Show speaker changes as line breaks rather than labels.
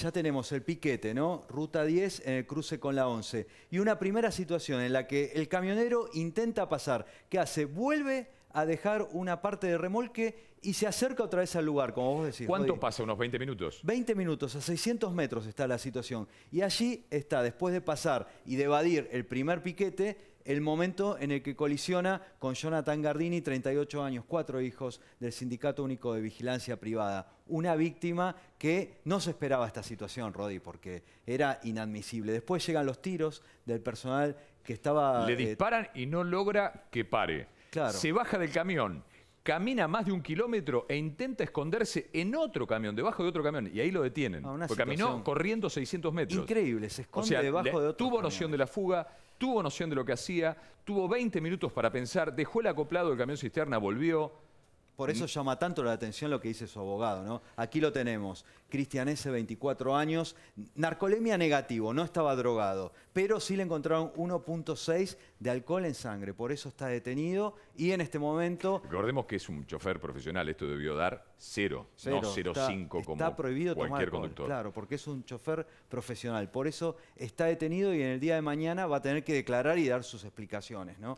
ya tenemos el piquete, ¿no? Ruta 10 en el cruce con la 11. Y una primera situación en la que el camionero intenta pasar. ¿Qué hace? Vuelve a dejar una parte de remolque y se acerca otra vez al lugar, como vos decís. ¿Cuánto
pasa? ¿Unos 20 minutos?
20 minutos, a 600 metros está la situación. Y allí está, después de pasar y de evadir el primer piquete, el momento en el que colisiona con Jonathan Gardini, 38 años, cuatro hijos del Sindicato Único de Vigilancia Privada. Una víctima que no se esperaba esta situación, Rodi, porque era inadmisible. Después llegan los tiros del personal que
estaba... Le eh, disparan y no logra que pare. Se baja del camión, camina más de un kilómetro e intenta esconderse en otro camión, debajo de otro camión, y ahí lo detienen. Ah, porque caminó corriendo 600 metros. Increíble, se esconde debajo de otro Tuvo noción de la fuga, tuvo noción de lo que hacía, tuvo 20 minutos para pensar, dejó el acoplado del camión cisterna, volvió por eso llama tanto la atención lo que dice su abogado, ¿no? Aquí lo tenemos. Cristian S., 24
años, narcolemia negativo, no estaba drogado, pero sí le encontraron 1.6 de alcohol en sangre, por eso está detenido y en este momento...
Recordemos que es un chofer profesional, esto debió dar cero, no 0.5 como está prohibido cualquier tomar conductor. Claro,
porque es un chofer profesional, por eso está detenido y en el día de mañana va a tener que declarar y dar sus explicaciones, ¿no?